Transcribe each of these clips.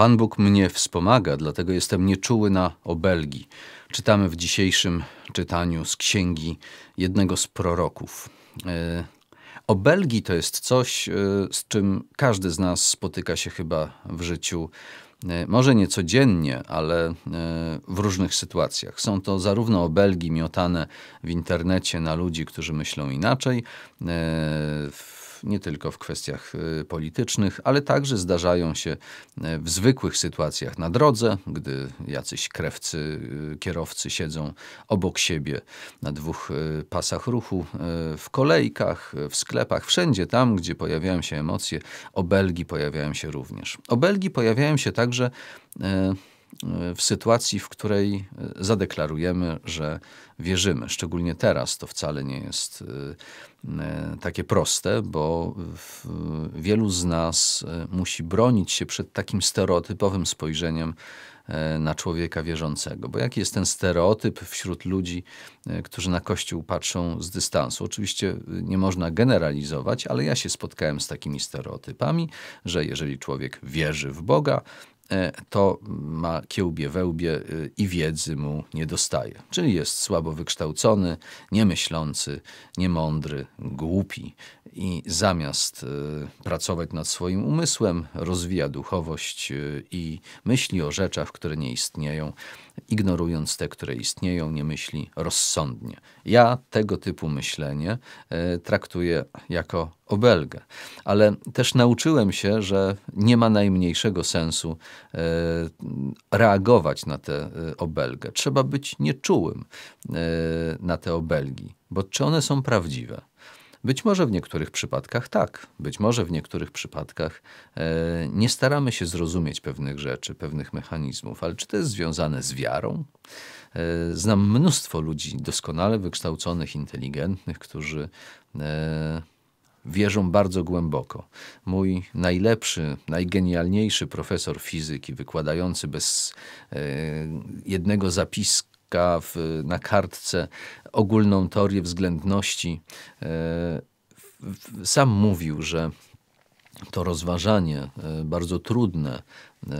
Pan Bóg mnie wspomaga, dlatego jestem nieczuły na obelgi. Czytamy w dzisiejszym czytaniu z księgi jednego z proroków. E, obelgi to jest coś, e, z czym każdy z nas spotyka się chyba w życiu. E, może nie codziennie, ale w różnych sytuacjach. Są to zarówno obelgi miotane w internecie na ludzi, którzy myślą inaczej, w nie tylko w kwestiach y, politycznych, ale także zdarzają się y, w zwykłych sytuacjach na drodze, gdy jacyś krewcy, y, kierowcy siedzą obok siebie na dwóch pasach ruchu, w kolejkach, w sklepach, wszędzie tam, gdzie pojawiają się emocje, obelgi pojawiają się również. Obelgi pojawiają się także E, w sytuacji, w której e, zadeklarujemy, że wierzymy. Szczególnie teraz to wcale nie jest e, takie proste, bo wielu z nas musi bronić się przed takim stereotypowym spojrzeniem na człowieka wierzącego. Bo jaki jest ten stereotyp wśród ludzi, którzy na Kościół patrzą z dystansu? Oczywiście nie można generalizować, ale ja się spotkałem z takimi stereotypami, że jeżeli człowiek wierzy w Boga, E, to ma kiełbie wełbie e, i wiedzy mu nie dostaje. Czyli jest słabo wykształcony, niemyślący, niemądry, głupi i zamiast e, pracować nad swoim umysłem, rozwija duchowość i myśli o rzeczach, które nie istnieją, ignorując te, które istnieją, nie myśli rozsądnie. Ja tego typu myślenie traktuję jako obelgę, ale też nauczyłem się, że nie ma najmniejszego sensu E, reagować na tę e, obelgę. Trzeba być nieczułym e, na te obelgi, bo czy one są prawdziwe? Być może w niektórych przypadkach tak, być może w niektórych przypadkach nie staramy się zrozumieć pewnych rzeczy, pewnych mechanizmów, ale czy to jest związane z wiarą? znam mnóstwo ludzi doskonale wykształconych, inteligentnych, którzy wierzą bardzo głęboko. Mój najlepszy, najgenialniejszy profesor fizyki, wykładający bez e, jednego zapisku, w, na kartce ogólną teorię względności. E, w, sam mówił, że to rozważanie e, bardzo trudne e,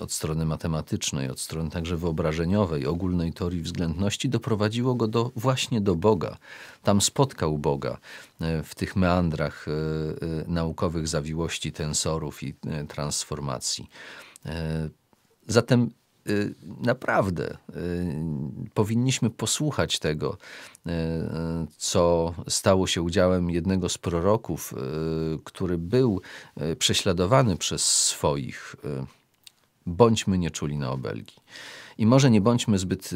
od strony matematycznej, od strony także wyobrażeniowej, ogólnej teorii względności, doprowadziło go do, właśnie do Boga. Tam spotkał Boga e, w tych meandrach naukowych zawiłości tensorów i transformacji. Zatem Y, naprawdę y, powinniśmy posłuchać tego, y, co stało się udziałem jednego z proroków, który był prześladowany przez swoich. Bądźmy nieczuli na obelgi. I może nie bądźmy zbyt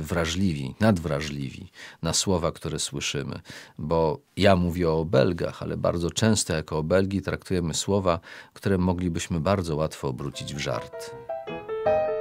wrażliwi, nadwrażliwi na słowa, które słyszymy, bo ja mówię o obelgach, ale bardzo często jako obelgi traktujemy słowa, które moglibyśmy bardzo łatwo obrócić w żart. Thank you.